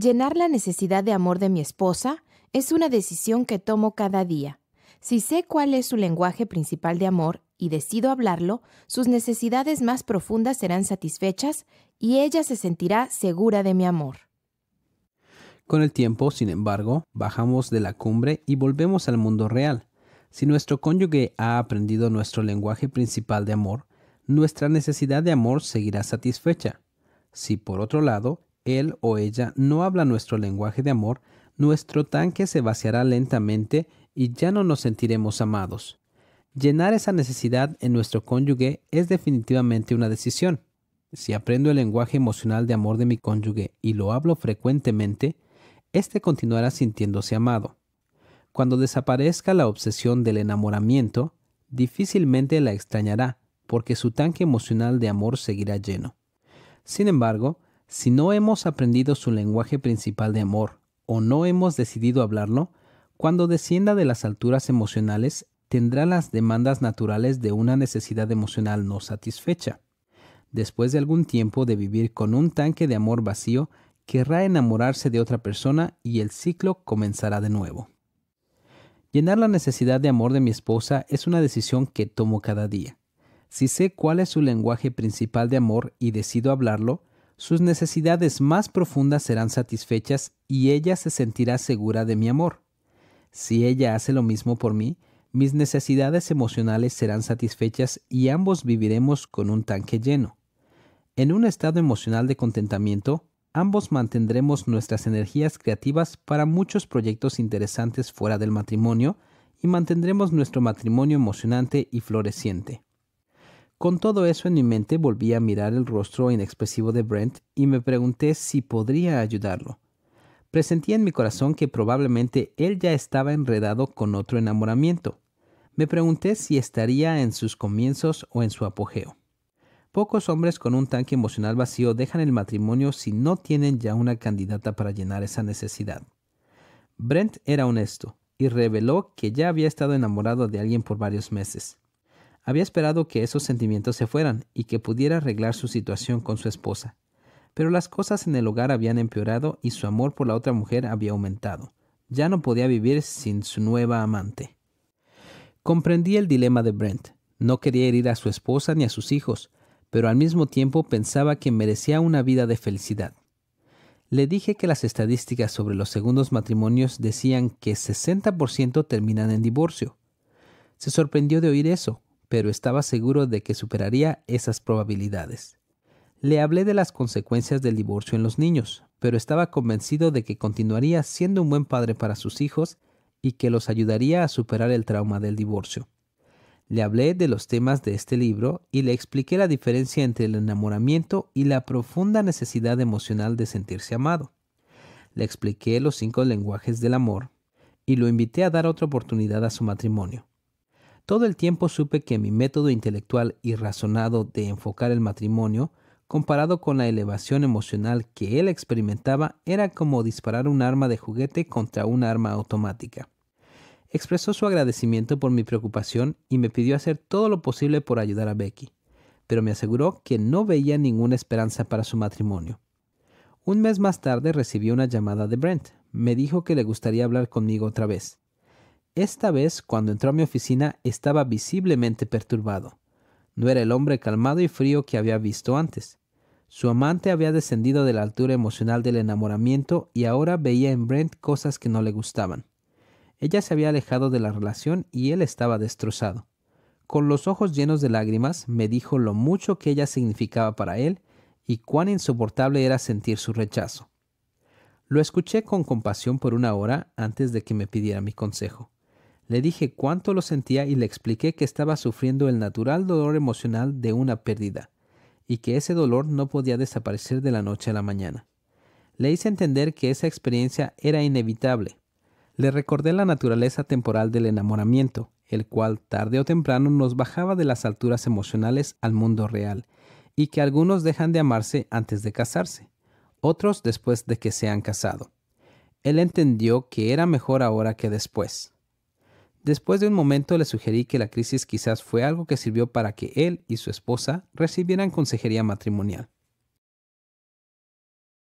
Llenar la necesidad de amor de mi esposa es una decisión que tomo cada día. Si sé cuál es su lenguaje principal de amor y decido hablarlo, sus necesidades más profundas serán satisfechas y ella se sentirá segura de mi amor. Con el tiempo, sin embargo, bajamos de la cumbre y volvemos al mundo real. Si nuestro cónyuge ha aprendido nuestro lenguaje principal de amor, nuestra necesidad de amor seguirá satisfecha. Si por otro lado, él o ella no habla nuestro lenguaje de amor, nuestro tanque se vaciará lentamente y ya no nos sentiremos amados. Llenar esa necesidad en nuestro cónyuge es definitivamente una decisión. Si aprendo el lenguaje emocional de amor de mi cónyuge y lo hablo frecuentemente, éste continuará sintiéndose amado. Cuando desaparezca la obsesión del enamoramiento, difícilmente la extrañará, porque su tanque emocional de amor seguirá lleno. Sin embargo, si no hemos aprendido su lenguaje principal de amor o no hemos decidido hablarlo, cuando descienda de las alturas emocionales tendrá las demandas naturales de una necesidad emocional no satisfecha. Después de algún tiempo de vivir con un tanque de amor vacío, querrá enamorarse de otra persona y el ciclo comenzará de nuevo. Llenar la necesidad de amor de mi esposa es una decisión que tomo cada día. Si sé cuál es su lenguaje principal de amor y decido hablarlo, sus necesidades más profundas serán satisfechas y ella se sentirá segura de mi amor. Si ella hace lo mismo por mí, mis necesidades emocionales serán satisfechas y ambos viviremos con un tanque lleno. En un estado emocional de contentamiento, ambos mantendremos nuestras energías creativas para muchos proyectos interesantes fuera del matrimonio y mantendremos nuestro matrimonio emocionante y floreciente. Con todo eso en mi mente volví a mirar el rostro inexpresivo de Brent y me pregunté si podría ayudarlo. Presentía en mi corazón que probablemente él ya estaba enredado con otro enamoramiento. Me pregunté si estaría en sus comienzos o en su apogeo. Pocos hombres con un tanque emocional vacío dejan el matrimonio si no tienen ya una candidata para llenar esa necesidad. Brent era honesto y reveló que ya había estado enamorado de alguien por varios meses. Había esperado que esos sentimientos se fueran y que pudiera arreglar su situación con su esposa. Pero las cosas en el hogar habían empeorado y su amor por la otra mujer había aumentado. Ya no podía vivir sin su nueva amante. Comprendí el dilema de Brent. No quería herir a su esposa ni a sus hijos, pero al mismo tiempo pensaba que merecía una vida de felicidad. Le dije que las estadísticas sobre los segundos matrimonios decían que 60% terminan en divorcio. Se sorprendió de oír eso, pero estaba seguro de que superaría esas probabilidades. Le hablé de las consecuencias del divorcio en los niños, pero estaba convencido de que continuaría siendo un buen padre para sus hijos y que los ayudaría a superar el trauma del divorcio. Le hablé de los temas de este libro y le expliqué la diferencia entre el enamoramiento y la profunda necesidad emocional de sentirse amado. Le expliqué los cinco lenguajes del amor y lo invité a dar otra oportunidad a su matrimonio. Todo el tiempo supe que mi método intelectual y razonado de enfocar el matrimonio, comparado con la elevación emocional que él experimentaba, era como disparar un arma de juguete contra un arma automática. Expresó su agradecimiento por mi preocupación y me pidió hacer todo lo posible por ayudar a Becky, pero me aseguró que no veía ninguna esperanza para su matrimonio. Un mes más tarde recibí una llamada de Brent. Me dijo que le gustaría hablar conmigo otra vez. Esta vez, cuando entró a mi oficina, estaba visiblemente perturbado. No era el hombre calmado y frío que había visto antes. Su amante había descendido de la altura emocional del enamoramiento y ahora veía en Brent cosas que no le gustaban. Ella se había alejado de la relación y él estaba destrozado. Con los ojos llenos de lágrimas, me dijo lo mucho que ella significaba para él y cuán insoportable era sentir su rechazo. Lo escuché con compasión por una hora antes de que me pidiera mi consejo. Le dije cuánto lo sentía y le expliqué que estaba sufriendo el natural dolor emocional de una pérdida, y que ese dolor no podía desaparecer de la noche a la mañana. Le hice entender que esa experiencia era inevitable. Le recordé la naturaleza temporal del enamoramiento, el cual tarde o temprano nos bajaba de las alturas emocionales al mundo real, y que algunos dejan de amarse antes de casarse, otros después de que se han casado. Él entendió que era mejor ahora que después. Después de un momento le sugerí que la crisis quizás fue algo que sirvió para que él y su esposa recibieran consejería matrimonial.